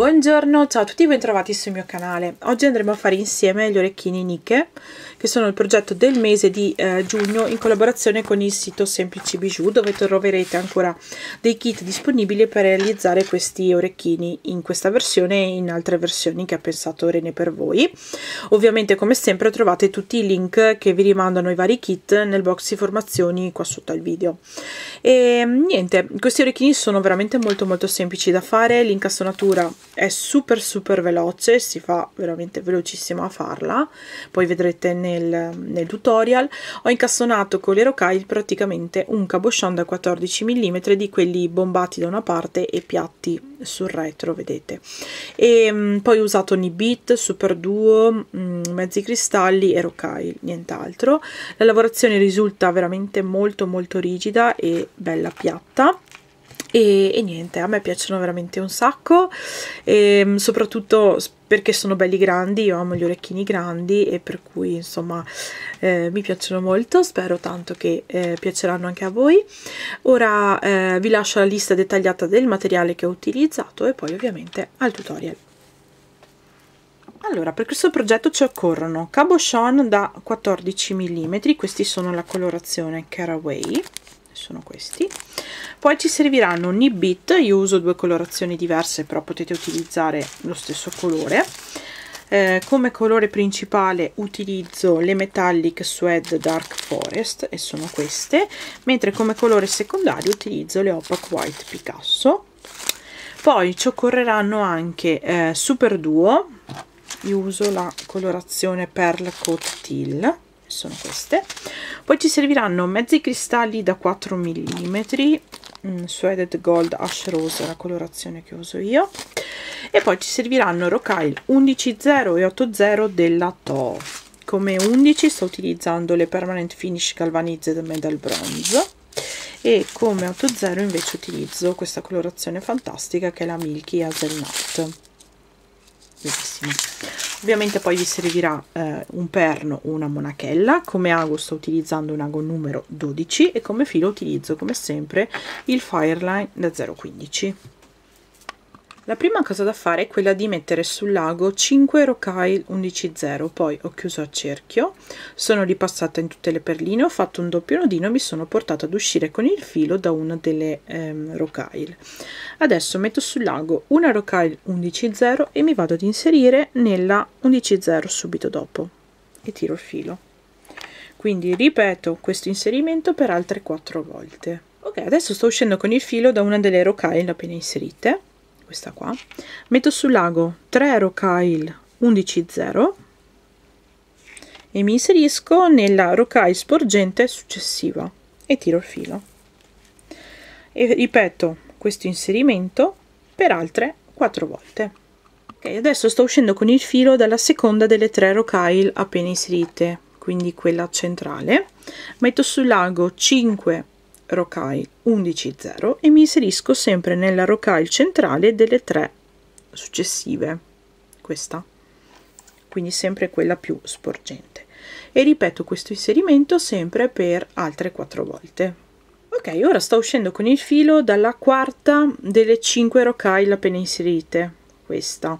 Buongiorno, ciao a tutti e bentrovati sul mio canale. Oggi andremo a fare insieme gli orecchini Nike, che sono il progetto del mese di eh, giugno in collaborazione con il sito Semplici Bijou, dove troverete ancora dei kit disponibili per realizzare questi orecchini in questa versione e in altre versioni che ha pensato Rene per voi. Ovviamente come sempre trovate tutti i link che vi rimandano i vari kit nel box informazioni qua sotto al video. E niente, questi orecchini sono veramente molto molto semplici da fare, l'incassonatura è super super veloce si fa veramente velocissima a farla poi vedrete nel, nel tutorial ho incastonato con l'Erokai praticamente un cabochon da 14 mm di quelli bombati da una parte e piatti sul retro vedete e mh, mm, poi ho usato Nibit, Super Duo, mh, mm, mezzi cristalli e Rocaille, nient'altro la lavorazione risulta veramente molto molto rigida e bella piatta e, e, niente, a me piacciono veramente un sacco, e, ehm, soprattutto perché sono belli grandi, io amo gli orecchini grandi e per cui insomma eh, mi piacciono molto, spero tanto che eh, piaceranno anche a voi. Ora eh, vi lascio la lista dettagliata del materiale che ho utilizzato e poi ovviamente al tutorial. Allora, per questo progetto ci occorrono cabochon da 14 mm, questi sono la colorazione Caraway, sono questi poi ci serviranno ogni bit io uso due colorazioni diverse però potete utilizzare lo stesso colore eh, come colore principale utilizzo le Metallic Suede Dark Forest e sono queste mentre come colore secondario utilizzo le Opaque White Picasso poi ci occorreranno anche eh, Super Duo io uso la colorazione Perl Coat Teal sono queste poi ci serviranno mezzi cristalli da 4 mm suede Gold Ash Rose, la colorazione che uso io. E poi ci serviranno Rocaille 110 e 80 della To. Come 11 sto utilizzando le Permanent Finish Galvanized Medal Bronze e come 80 invece utilizzo questa colorazione fantastica che è la Milky Hazelnut bellissimo ovviamente poi vi servirà eh, un perno o una monachella come ago sto utilizzando un ago numero 12 e come filo utilizzo come sempre il fireline da 015 la prima cosa da fare è quella di mettere sul lago 5 rocaille 110, poi ho chiuso a cerchio, sono ripassata in tutte le perline, ho fatto un doppio nodino e mi sono portata ad uscire con il filo da una delle ehm, rocaille. Adesso metto sul lago una rocaille 110 e mi vado ad inserire nella 110 subito dopo e tiro il filo. Quindi ripeto questo inserimento per altre 4 volte. Ok, adesso sto uscendo con il filo da una delle rocaille appena inserite questa qua metto sul lago 3 rocaille 11.0 e mi inserisco nella rocaille sporgente successiva e tiro il filo e ripeto questo inserimento per altre 4 volte ok adesso sto uscendo con il filo dalla seconda delle tre rocaille appena inserite quindi quella centrale metto sul lago 5 rocaille 11.0 e mi inserisco sempre nella rocaille centrale delle tre successive questa quindi sempre quella più sporgente e ripeto questo inserimento sempre per altre quattro volte ok ora sto uscendo con il filo dalla quarta delle 5 rocaille appena inserite questa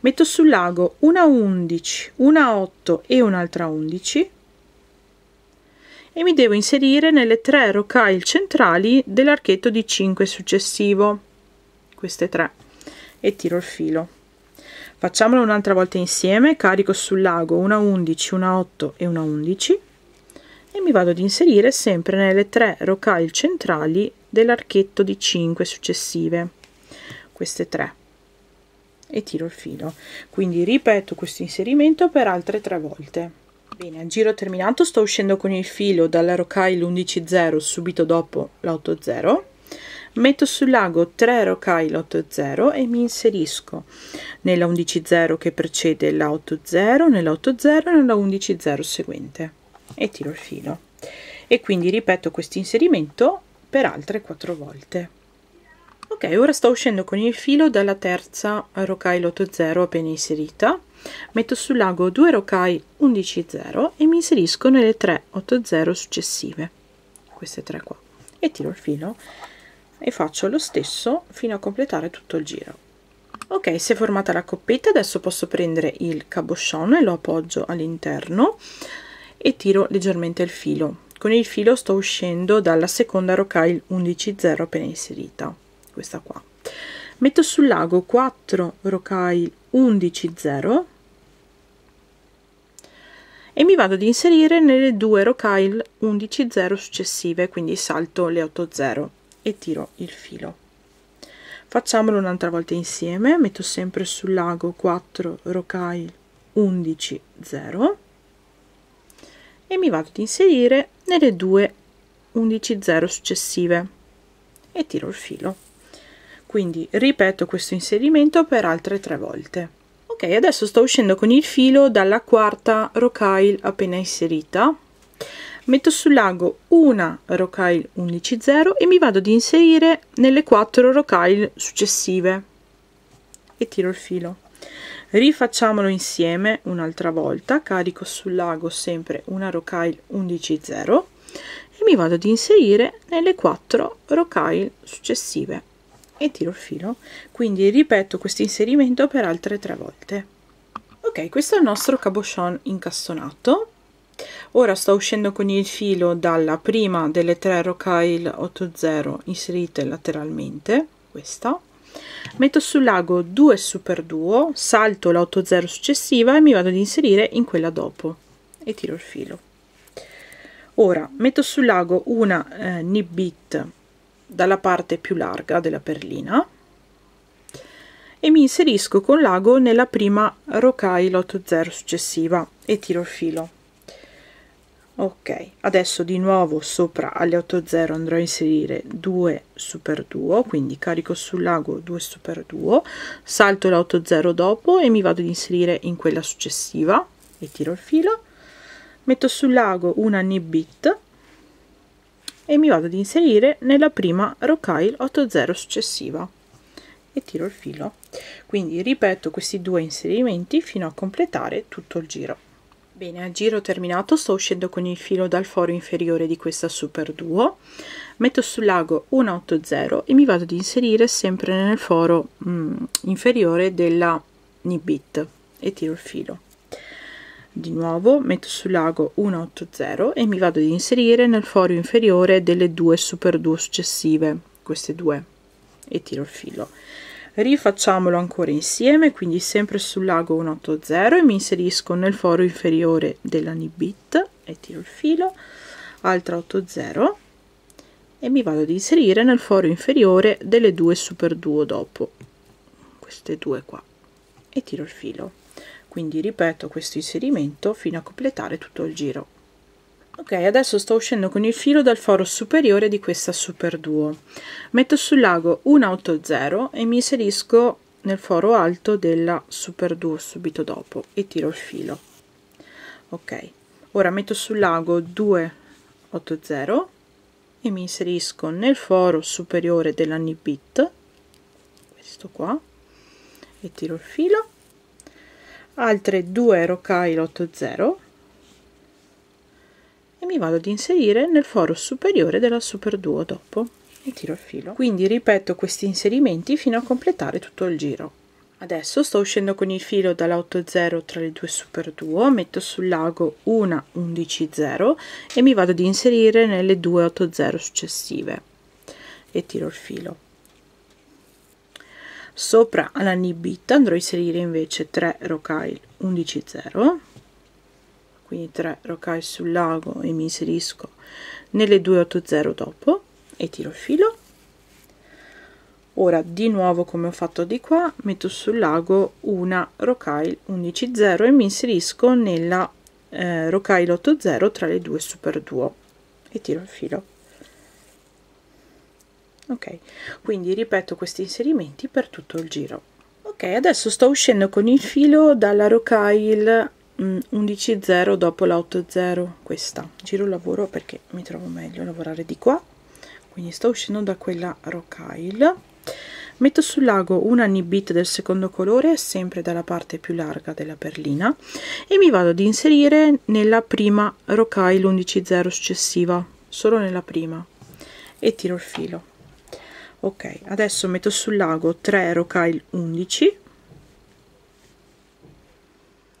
metto sul lago una 11 una 8 e un'altra 11 e mi devo inserire nelle tre rocaille centrali dell'archetto di 5 successivo queste tre e tiro il filo facciamolo un'altra volta insieme carico sul lago una 11 una 8 e una 11 e mi vado ad inserire sempre nelle tre rocaille centrali dell'archetto di 5 successive queste tre e tiro il filo quindi ripeto questo inserimento per altre tre volte Bene, a giro terminato sto uscendo con il filo dalla rocaille 110 subito dopo l'8.0 metto sul lago 3 rocaille 8.0 e mi inserisco nella 11.0 che precede la 8.0, nella e nella 11.0 seguente e tiro il filo e quindi ripeto questo inserimento per altre 4 volte ok ora sto uscendo con il filo dalla terza rocaille 8.0 appena inserita metto sul lago 2 rocai 11.0 e mi inserisco nelle 3.8.0 successive queste tre qua e tiro il filo e faccio lo stesso fino a completare tutto il giro ok si è formata la coppetta adesso posso prendere il cabochon e lo appoggio all'interno e tiro leggermente il filo con il filo sto uscendo dalla seconda rocaille 11.0 appena inserita questa qua metto sul lago 4 rocaille 11 0 e mi vado ad inserire nelle due rocaille 11 0 successive quindi salto le 8 0 e tiro il filo facciamolo un'altra volta insieme metto sempre sul lago 4 rocaille 11 0 e mi vado ad inserire nelle due 11 0 successive e tiro il filo quindi ripeto questo inserimento per altre tre volte ok adesso sto uscendo con il filo dalla quarta rocaille appena inserita metto sul lago una rocaille 11 0 e mi vado ad inserire nelle quattro rocaille successive e tiro il filo rifacciamolo insieme un'altra volta carico sul lago sempre una rocaille 11 0 e mi vado ad inserire nelle quattro rocaille successive e tiro il filo quindi ripeto questo inserimento per altre tre volte ok questo è il nostro cabochon incastonato ora sto uscendo con il filo dalla prima delle tre rocaille 80 inserite lateralmente questa metto sul lago 2 super 2 salto la 80 successiva e mi vado ad inserire in quella dopo e tiro il filo ora metto sul lago una eh, nib bit dalla parte più larga della perlina e mi inserisco con l'ago nella prima rocaille 0 successiva e tiro il filo ok adesso di nuovo sopra alle 8 0 andrò a inserire 2 super 2 quindi carico sull'ago 2 super 2 salto la 0 dopo e mi vado ad inserire in quella successiva e tiro il filo metto sull'ago una nib bit e mi vado ad inserire nella prima rocaille 80 successiva e tiro il filo quindi ripeto questi due inserimenti fino a completare tutto il giro bene a giro terminato sto uscendo con il filo dal foro inferiore di questa super duo metto sul lago 180 e mi vado ad inserire sempre nel foro mh, mm, inferiore della nibbit e tiro il filo di nuovo metto sul lago 180 e mi vado ad inserire nel foro inferiore delle due super 2 successive queste due e tiro il filo rifacciamolo ancora insieme quindi sempre sul lago 180 e mi inserisco nel foro inferiore della nibit e tiro il filo altra 80 e mi vado ad inserire nel foro inferiore delle due super duo dopo queste due qua e tiro il filo quindi ripeto questo inserimento fino a completare tutto il giro ok adesso sto uscendo con il filo dal foro superiore di questa super duo metto sul lago 180 e mi inserisco nel foro alto della super duo subito dopo e tiro il filo ok ora metto sul lago 280 e mi inserisco nel foro superiore della nipit questo qua e tiro il filo altre 2 rocaille 80 e mi vado ad inserire nel foro superiore della super duo dopo e tiro il filo quindi ripeto questi inserimenti fino a completare tutto il giro adesso sto uscendo con il filo dall'80 tra le due super duo metto sul lago una 110 e mi vado ad inserire nelle due 80 successive e tiro il filo sopra alla nibita andrò a inserire invece 3 rocaille 110 quindi 3 rocaille sul lago e mi inserisco nelle 280 dopo e tiro il filo ora di nuovo come ho fatto di qua metto sul lago una rocaille 110 e mi inserisco nella eh, rocaille 80 tra le due super duo e tiro il filo ok quindi ripeto questi inserimenti per tutto il giro ok adesso sto uscendo con il filo dalla rocaille 11.0 mm, dopo la 8.0 questa giro lavoro perché mi trovo meglio a lavorare di qua quindi sto uscendo da quella rocaille metto sul lago una nibbit del secondo colore sempre dalla parte più larga della perlina e mi vado ad inserire nella prima rocaille 11.0 successiva solo nella prima e tiro il filo ok adesso metto sul lago 3 rocaille 11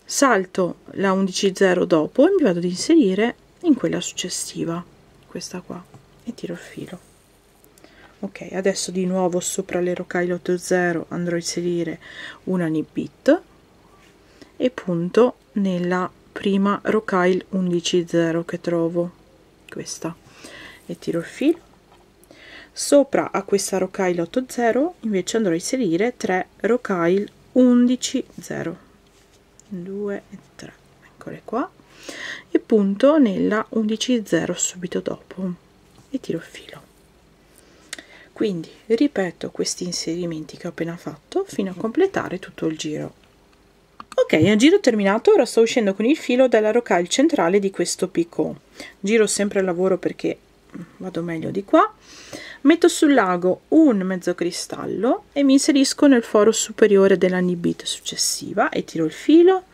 salto la 11.0 dopo e mi vado ad inserire in quella successiva questa qua e tiro il filo ok adesso di nuovo sopra le rocaille 8.0 andrò a inserire una nib bit e punto nella prima rocaille 11.0 che trovo questa e tiro il filo Sopra a questa rocaille 80 invece andrò a inserire 3 rocaille 11 2 e 3 eccole qua e punto nella 11.0 subito dopo e tiro il filo quindi ripeto questi inserimenti che ho appena fatto fino a completare tutto il giro ok a giro terminato ora sto uscendo con il filo dalla rocaille centrale di questo picco giro sempre il lavoro perché vado meglio di qua metto sul lago un mezzo cristallo e mi inserisco nel foro superiore della nibita successiva e tiro il filo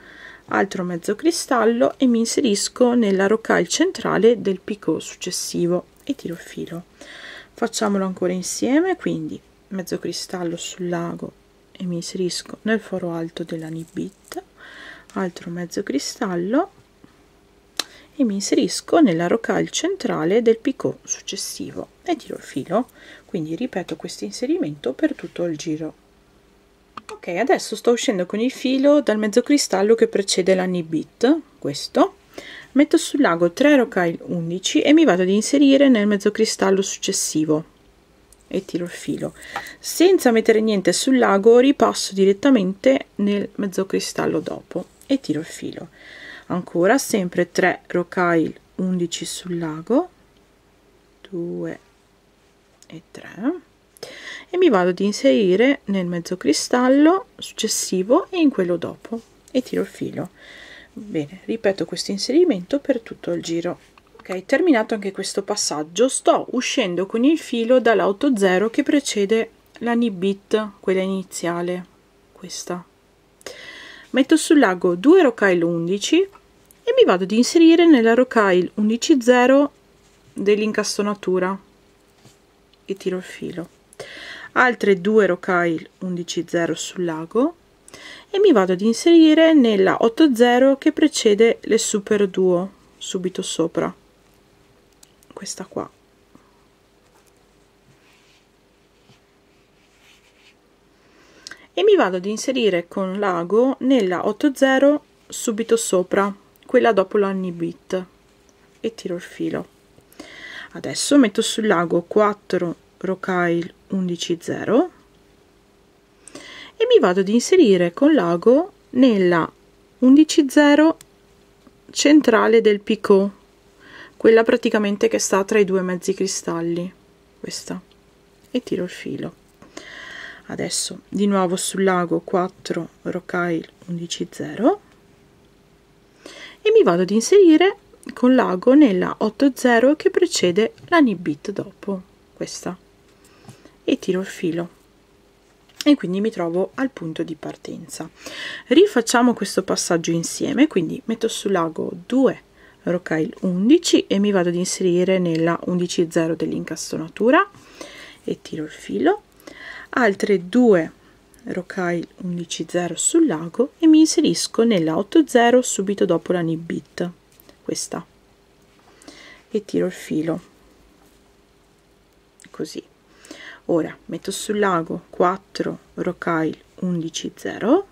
altro mezzo cristallo e mi inserisco nella rocaille centrale del picco successivo e tiro il filo facciamolo ancora insieme quindi mezzo cristallo sul lago e mi inserisco nel foro alto della nibit altro mezzo cristallo e mi inserisco nella rocaille centrale del picot successivo e tiro il filo quindi ripeto questo inserimento per tutto il giro ok adesso sto uscendo con il filo dal mezzo cristallo che precede la nibit questo metto sul lago 3 rocaille 11 e mi vado ad inserire nel mezzo cristallo successivo e tiro il filo senza mettere niente sul lago ripasso direttamente nel mezzo cristallo dopo e tiro il filo ancora sempre 3 rocaille 11 sul lago 2 e 3 e mi vado ad inserire nel mezzo cristallo successivo e in quello dopo e tiro il filo bene ripeto questo inserimento per tutto il giro ok terminato anche questo passaggio sto uscendo con il filo dall'auto 0 che precede la nibbit quella iniziale questa metto sul lago 2 rocaille 11 e mi vado ad inserire nella rocaille 11.0 dell'incastonatura e tiro il filo altre due rocaille 11.0 sul lago e mi vado ad inserire nella 8.0 che precede le super duo subito sopra questa qua e mi vado ad inserire con lago nella 8.0 subito sopra quella dopo la honey e tiro il filo adesso metto sul lago 4 rocaille 11 0 e mi vado ad inserire con l'ago nella 11.0 centrale del picot quella praticamente che sta tra i due mezzi cristalli questa e tiro il filo adesso di nuovo sul lago 4 rocaille 11.0 e mi vado ad inserire con l'ago nella 80 che precede la nib bit dopo questa e tiro il filo e quindi mi trovo al punto di partenza rifacciamo questo passaggio insieme quindi metto sull'ago 2 rocaille 11 e mi vado ad inserire nella 11.0 dell'incastonatura e tiro il filo altre due Rokai 11.0 sul lago e mi inserisco nella 8.0 subito dopo la nibbit questa e tiro il filo così ora metto sul lago 4 Rokai 11.0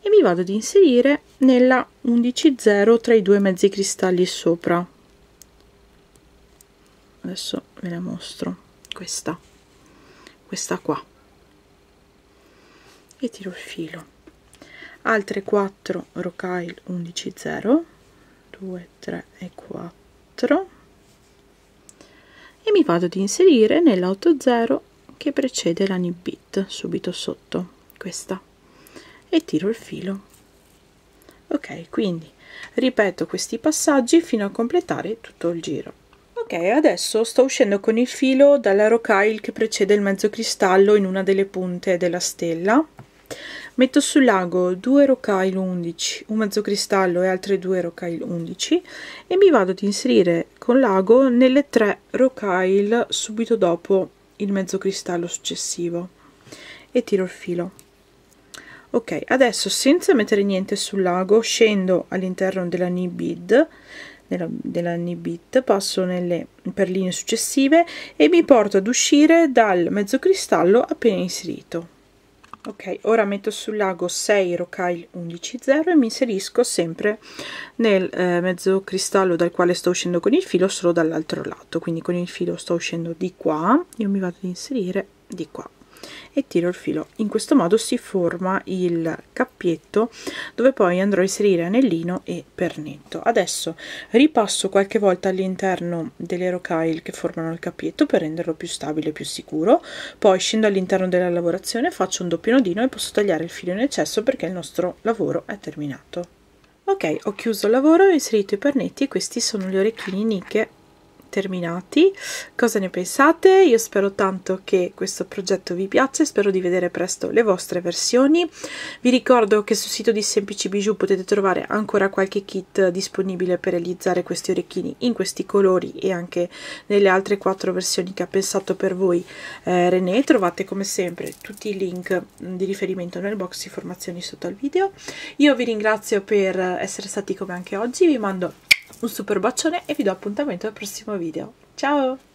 e mi vado ad inserire nella 11.0 tra i due mezzi cristalli sopra adesso ve la mostro questa questa qua e tiro il filo altre 4 rocaille 11 0 2 3 e 4 e mi vado ad inserire nella 0 che precede la nib bit subito sotto questa e tiro il filo ok quindi ripeto questi passaggi fino a completare tutto il giro ok adesso sto uscendo con il filo dalla rocaille che precede il mezzo cristallo in una delle punte della stella Metto sul lago due rocaille 11, un mezzo cristallo e altre due rocaille 11 e mi vado ad inserire con l'ago nelle tre rocaille subito dopo il mezzo cristallo successivo e tiro il filo. Ok, adesso senza mettere niente sul lago scendo all'interno della knee bead della, della knee bit passo nelle perline successive e mi porto ad uscire dal mezzo cristallo appena inserito ok ora metto sul lago 6 rocaille 110 e mi inserisco sempre nel eh, mezzo cristallo dal quale sto uscendo con il filo solo dall'altro lato quindi con il filo sto uscendo di qua io mi vado ad inserire di qua e tiro il filo in questo modo si forma il cappietto dove poi andrò a inserire anellino e pernetto adesso ripasso qualche volta all'interno delle rocaille che formano il cappietto per renderlo più stabile e più sicuro poi scendo all'interno della lavorazione faccio un doppio nodino e posso tagliare il filo in eccesso perché il nostro lavoro è terminato Ok, ho chiuso il lavoro, ho inserito i pernetti e questi sono gli orecchini nicche terminati cosa ne pensate io spero tanto che questo progetto vi piaccia spero di vedere presto le vostre versioni vi ricordo che sul sito di semplici bijou potete trovare ancora qualche kit disponibile per realizzare questi orecchini in questi colori e anche nelle altre quattro versioni che ha pensato per voi eh, René trovate come sempre tutti i link mm, di riferimento nel box informazioni sotto al video io vi ringrazio per essere stati come anche oggi vi mando un super bacione e vi do appuntamento al prossimo video. Ciao!